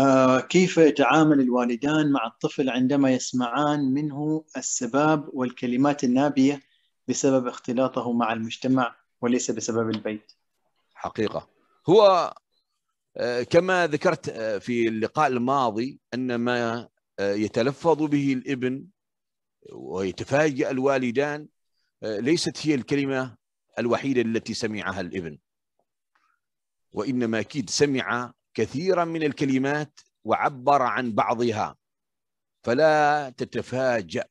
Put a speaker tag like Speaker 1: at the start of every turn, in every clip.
Speaker 1: آه، كيف يتعامل الوالدان مع الطفل عندما يسمعان منه السباب والكلمات النابيه بسبب اختلاطه مع المجتمع وليس بسبب البيت. حقيقه هو آه،
Speaker 2: كما ذكرت آه، في اللقاء الماضي ان ما يتلفظ به الابن ويتفاجأ الوالدان ليست هي الكلمه الوحيده التي سمعها الابن وانما اكيد سمع كثيرا من الكلمات وعبر عن بعضها فلا تتفاجأ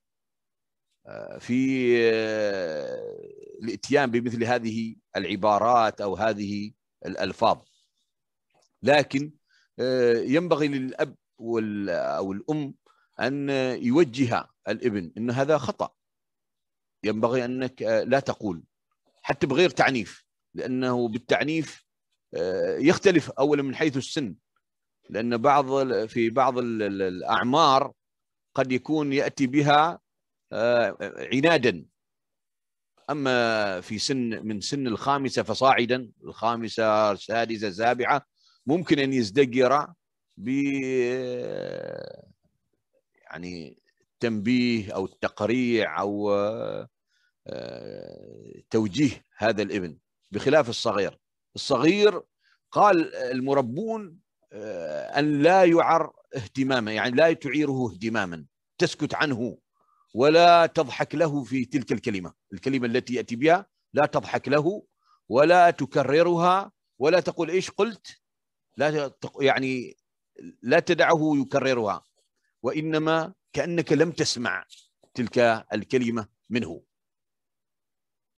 Speaker 2: آه، في آه، الاتيان بمثل هذه العبارات أو هذه الألفاظ لكن آه، ينبغي للأب أو الأم أن يوجه الابن أن هذا خطأ ينبغي أنك لا تقول حتى بغير تعنيف لأنه بالتعنيف آه، يختلف اولا من حيث السن لان بعض في بعض الاعمار قد يكون ياتي بها آه، عنادا اما في سن من سن الخامسه فصاعدا الخامسه السادسه السابعه ممكن ان يزدجر ب يعني تنبيه او تقريع او آه، توجيه هذا الابن بخلاف الصغير الصغير قال المربون آه، أن لا يعر اهتماما يعني لا تعيره اهتماما تسكت عنه ولا تضحك له في تلك الكلمة الكلمة التي يأتي بها لا تضحك له ولا تكررها ولا تقول إيش قلت لا يعني لا تدعه يكررها وإنما كأنك لم تسمع تلك الكلمة منه